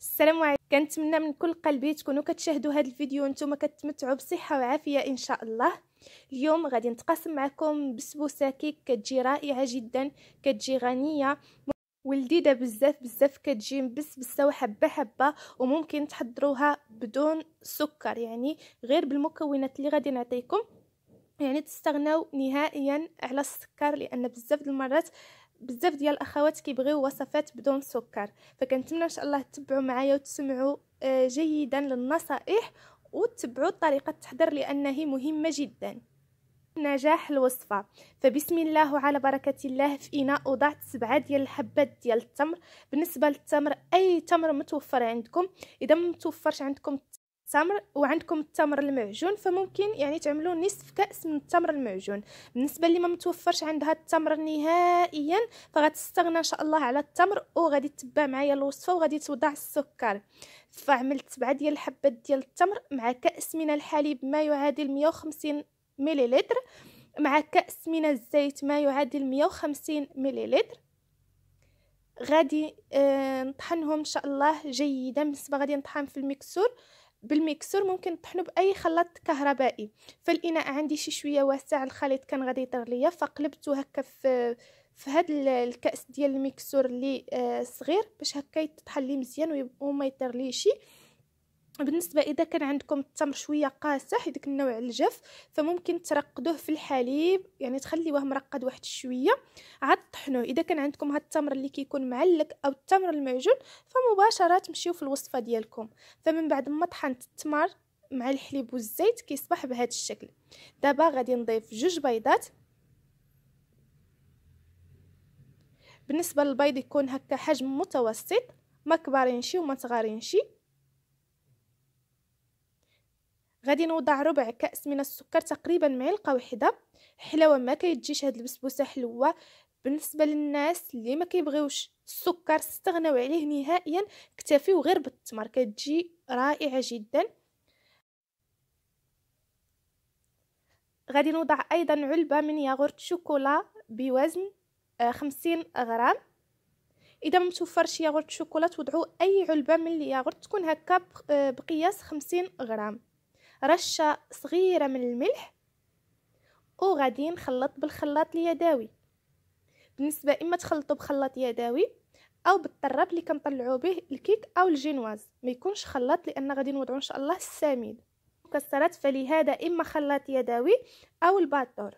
السلام عليكم كنتمنى من كل قلبي تكونوا كتشاهدوا هذا الفيديو وانتم كتمتعوا بصحه وعافيه ان شاء الله اليوم غادي نتقاسم معكم بسبوسه كيك كتجي رائعه جدا كتجي غنيه ولذيذه بزاف بزاف كتجي مبسبسه وحبه حبه وممكن تحضروها بدون سكر يعني غير بالمكونات اللي غادي نعطيكم يعني تستغناو نهائيا على السكر لان بزاف د المرات بزاف ديال الاخوات كيبغيو وصفات بدون سكر فكنتمنى ان شاء الله تتبعوا معايا وتسمعوا آه، جيدا للنصائح وتتبعوا طريقه التحضير لانه مهمه جدا نجاح الوصفه فبسم الله على بركه الله في اناء وضعت سبعة ديال الحبات ديال التمر بالنسبه للتمر اي تمر متوفر عندكم اذا ما متوفرش عندكم تمر وعندكم التمر المعجون فممكن يعني تعملوا نصف كاس من التمر المعجون بالنسبه اللي ما متوفرش عندها التمر نهائيا فغتستغنى ان شاء الله على التمر وغادي تتبع معايا الوصفه وغادي توضع السكر فعملت 7 ديال الحبات ديال التمر مع كاس من الحليب ما يعادل 150 مليلتر مع كاس من الزيت ما يعادل 150 مليلتر غادي آه، نطحنهم ان شاء الله جيدا بالنسبه غادي نطحن في الميكسور بالميكسور ممكن طحنو باي خلاط كهربائي فالاناء عندي شي شويه واسع الخليط كان غادي يطير ليا فقلبته هكا في في هاد الكاس ديال الميكسور اللي آه، صغير باش هكا يتطحن لي مزيان وما يطير لي شي بالنسبه اذا كان عندكم التمر شويه قاسح هذاك النوع الجاف فممكن ترقدوه في الحليب يعني تخليوه مرقد واحد شويه عاد طحنوه اذا كان عندكم هاد التمر اللي كيكون معلق او التمر المعجون فمباشره تمشيو في الوصفه ديالكم فمن بعد ما طحنت التمر مع الحليب والزيت كيصبح بهذا الشكل دابا غادي نضيف جوج بيضات بالنسبه للبيض يكون هكا حجم متوسط ما كبارينشي وما صغارينشي غادي نوضع ربع كاس من السكر تقريبا معلقه واحده حلاوه ما كيتجيش هاد البسبوسه حلوه بالنسبه للناس اللي ما كيبغيوش السكر استغناو عليه نهائيا اكتفيو غير بالتمر كتجي رائعه جدا غادي نوضع ايضا علبه من ياغورت شوكولا بوزن آه، خمسين غرام اذا ما ياغورت شوكولا توضعوا اي علبه من الياغورت تكون هكا آه، بقياس خمسين غرام رشة صغيرة من الملح وغادي نخلط بالخلاط اليدوي بالنسبة إما تخلطوا بخلاط يدوي أو بالطراب اللي كنطلعوا به الكيك أو الجينواز ما يكونش خلاط لأن غادي نوضعوا إن شاء الله السميد مكسرات فلهذا إما خلاط يدوي أو الباتور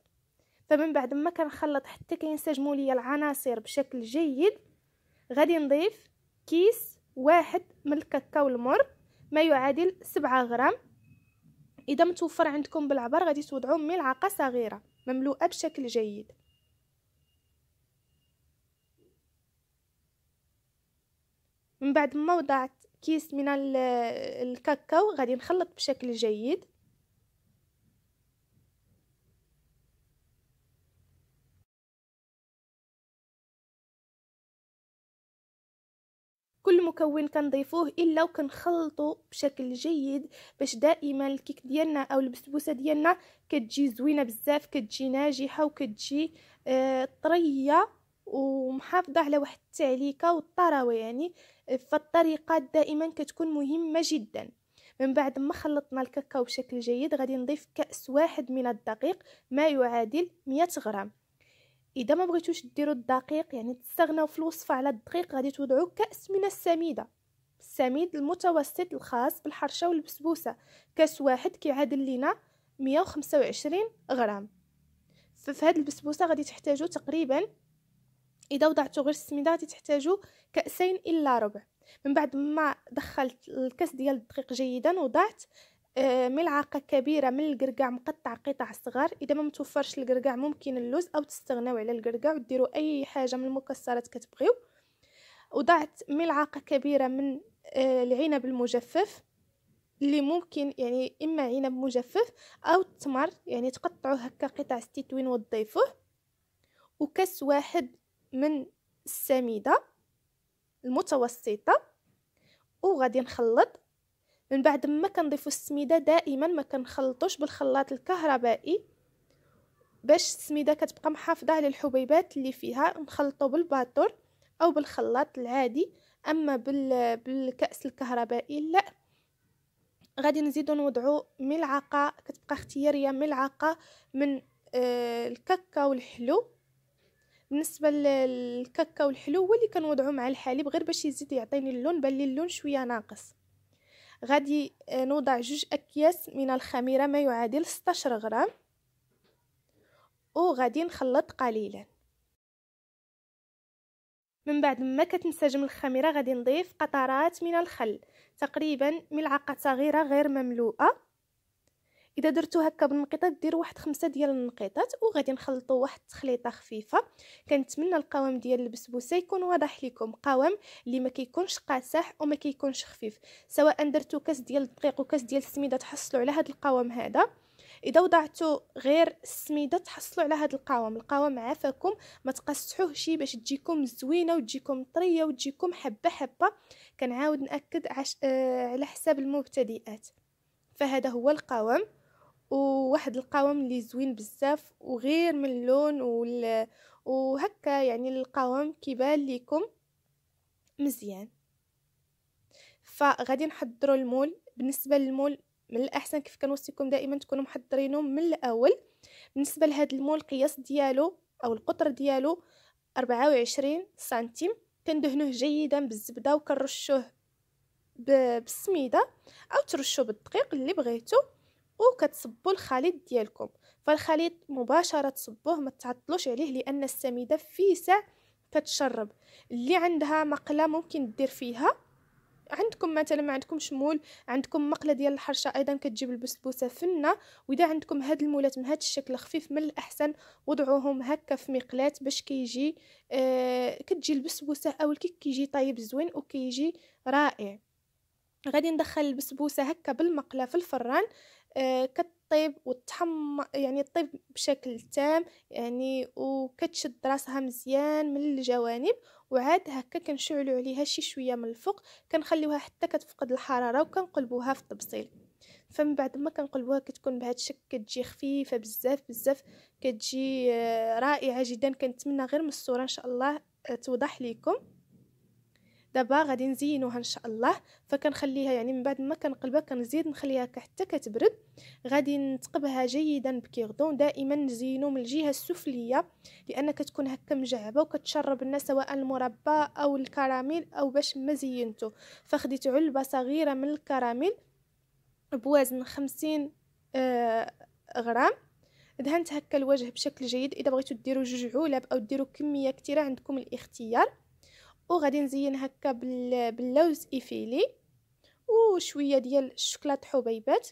فمن بعد ما كنخلط حتى كينسجموا لي العناصر بشكل جيد غادي نضيف كيس واحد من الكاكاو المر ما يعادل سبعة غرام اذا متوفر عندكم بالعبر غادي توضعوا ملعقه صغيره مملوءه بشكل جيد من بعد ما وضعت كيس من الكاكاو غادي نخلط بشكل جيد المكون كنضيفوه الا وكنخلطو بشكل جيد باش دائما الكيك ديالنا او البسبوسه ديالنا كتجي زوينه بزاف كتجي ناجحه وكتجي آه، طريه ومحافظه على واحد التعليكه والطراوه يعني فالطريقه دائما كتكون مهمه جدا من بعد ما خلطنا الكاكاو بشكل جيد غادي نضيف كأس واحد من الدقيق ما يعادل 100 غرام اذا ما بغيتوش ديروا الدقيق يعني تستغناو في الوصفه على الدقيق غادي توضعوا كاس من السميده السميد المتوسط الخاص بالحرشه والبسبوسه كاس واحد كيعادل لينا 125 غرام ففي هذه البسبوسه غادي تحتاجوا تقريبا اذا وضعتو غير السميده غادي تحتاجوا كاسين الا ربع من بعد ما دخلت الكاس ديال الدقيق جيدا وضعت آه، ملعقه كبيره من القرقع مقطع قطع صغار اذا ما متوفرش القرقع ممكن اللوز او تستغناو على القرقع وديروا اي حاجه من المكسرات كتبغيو وضعت ملعقه كبيره من آه، العنب المجفف اللي ممكن يعني اما عنب مجفف او التمر يعني تقطعوه هكا قطع ستيتوين وتضيفوه وكاس واحد من السميده المتوسطه وغادي نخلط من بعد ما كنضيفوا السميده دائما ما كنخلطوش بالخلاط الكهربائي باش السميده كتبقى محافظه على الحبيبات اللي فيها نخلطو بالباطور او بالخلاط العادي اما بالكاس الكهربائي لا غادي نزيدو نوضعو ملعقه كتبقى اختياريه ملعقه من آه، الكاكاو الحلو بالنسبه للكاكاو الحلو هو اللي كنوضعو مع الحليب غير باش يزيد يعطيني اللون بان اللون شويه ناقص غادي نوضع جوج اكياس من الخميره ما يعادل 16 غرام وغادي نخلط قليلا من بعد ما كتنسجم الخميره غادي نضيف قطرات من الخل تقريبا ملعقه صغيره غير مملوءه اذا درتو هكا بالنقيطات دير واحد خمسة ديال النقيطات وغادي نخلطو واحد التخليطه خفيفه كنتمنى القوام ديال البسبوسه يكون واضح لكم قوام اللي ما كيكونش قاسح وما كيكونش خفيف سواء درتو كاس ديال الدقيق وكاس ديال السميده تحصلوا على هذا القوام هذا اذا وضعتو غير السميده تحصلوا على هذا القوام القوام عافاكم ما تقصحوه شي باش تجيكم زوينه وتجيكم طريه وتجيكم حبه حبه كنعاود ناكد عش... آه على حساب المبتدئات فهذا هو القوام وواحد القوام اللي زوين بزاف وغير من اللون وال... وهكا يعني القوام كيبان ليكم مزيان فغادي نحضروا المول بالنسبه للمول من الاحسن كيف كنوصيكم دائما تكونوا محضرينه من الاول بالنسبه لهذا المول القياس ديالو او القطر ديالو 24 سنتيم كندهنوه جيدا بالزبده وكنرشوه بالسميده او ترشوه بالدقيق اللي بغيتو وكتصبوا الخليط ديالكم فالخليط مباشره تصبوه ما تعطلوش عليه لان السميده فيسة كتشرب اللي عندها مقله ممكن دير فيها عندكم مثلا ما عندكم مول عندكم مقله ديال الحرشه ايضا كتجيب البسبوسه فنه واذا عندكم هاد المولات من هاد الشكل خفيف من الاحسن وضعوهم هكا في مقلات باش كيجي آه كتجي البسبوسه او الكيك كيجي طيب زوين وكيجي رائع غادي ندخل البسبوسه هكا بالمقله في الفران آه كطيب وتحم يعني طيب بشكل تام يعني وكتشد راسها مزيان من الجوانب وعاد هكا كنشعلو عليها شي شويه من الفوق كنخليوها حتى كتفقد الحراره وكنقلبوها في الطبسيل فمن بعد ما كنقلبوها كتكون بهذا الشكل كتجي خفيفه بزاف بزاف كتجي آه، رائعه جدا كنتمنى غير من الصوره ان شاء الله آه، توضح لكم دابا غادي نزينوها ان شاء الله فكنخليها يعني من بعد ما كنقلبها كنزيد نخليها حتى كتبرد غادي نتقبها جيدا بكيغدون دائما نزينو من الجهه السفليه لان كتكون هكا مجعبه وكتشرب الناس سواء المربى او الكراميل او باش ما زينتو فخديت علبه صغيره من الكراميل بوزن 50 آه غرام دهنت هكا الوجه بشكل جيد اذا بغيتو ديروا جوج علب او ديروا كميه كثيره عندكم الاختيار وغادي نزين هكا باللوز ايفيلي وشويه ديال الشوكولاط حبيبات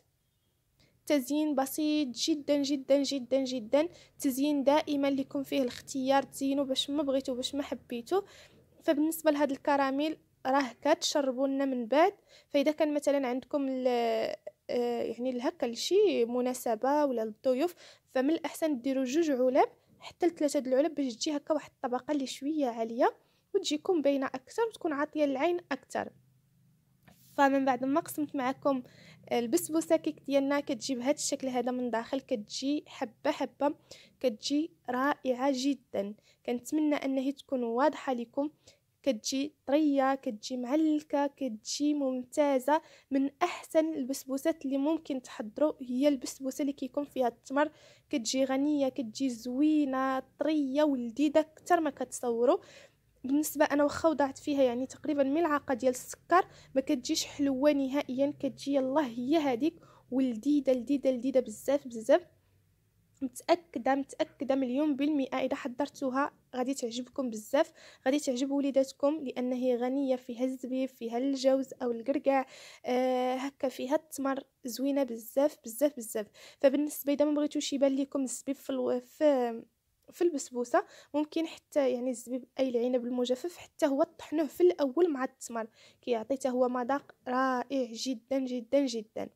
تزيين بسيط جدا جدا جدا جدا تزيين دائما ليكم فيه الاختيار تزينوا باش ما بغيتو باش ما حبيتو فبالنسبه لهاد الكراميل راه كتشربوا لنا من بعد فاذا كان مثلا عندكم آه، يعني الهكا لشي مناسبه ولا للضيوف فمن الاحسن ديروا جوج علب حتى لثلاثه د العلب باش تجي هكا واحد الطبقه اللي شويه عاليه وتجيكم باينه اكثر وتكون عاطيه العين اكثر فمن بعد ما قسمت معكم البسبوسه كيك ديالنا كتجي بهذا الشكل هذا من داخل كتجي حبه حبه كتجي رائعه جدا كنتمنى انها تكون واضحه لكم كتجي طريه كتجي معلكه كتجي ممتازه من احسن البسبوسات اللي ممكن تحضروا هي البسبوسه اللي كيكون فيها التمر كتجي غنيه كتجي زوينه طريه ولذيذه اكثر ما كتصوروا بالنسبه انا واخا وضعت فيها يعني تقريبا ملعقه ديال السكر ما كتجيش حلوه نهائيا كتجي الله هي هذيك ولذيذه لذيذه لذيذه بزاف بزاف متاكده متاكده مليون بالمئه اذا حضرتوها غادي تعجبكم بزاف غادي تعجب وليداتكم لان هي غنيه فيها الزبيب فيها الجوز او القرقع آه هكا فيها التمر زوينه بزاف بزاف بزاف فبالنسبه اذا ما بغيتوش يبان لكم الزبيب في, الو... في في البسبوسه ممكن حتى يعني الزبيب اي العنب المجفف حتى هو طحنوه في الاول مع التمر كيعطي هو مذاق رائع جدا جدا جدا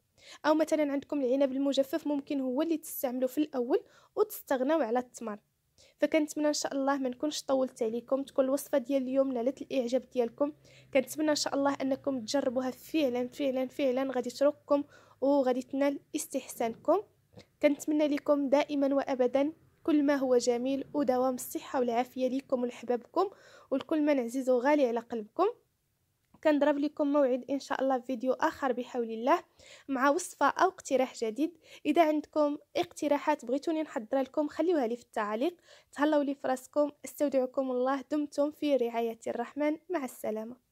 او مثلا عندكم العنب المجفف ممكن هو اللي تستعملوه في الاول وتستغنوا على التمر فكنتمنى ان شاء الله ما نكونش طولت عليكم تكون الوصفه ديال اليوم نالت الاعجاب ديالكم كنتمنى ان شاء الله انكم تجربوها فعلا فعلا فعلا غادي تروقكم وغادي تنال استحسانكم كنتمنى لكم دائما وابدا كل ما هو جميل ودوام الصحة والعافية ليكم ولحبابكم ولكل من عزيزو غالي على قلبكم كنضرب لكم موعد ان شاء الله في فيديو اخر بحول الله مع وصفه او اقتراح جديد اذا عندكم اقتراحات بغيتوني نحضر لكم خليوها لي في التعليق تهلاو لي فراسكم استودعكم الله دمتم في رعايه الرحمن مع السلامه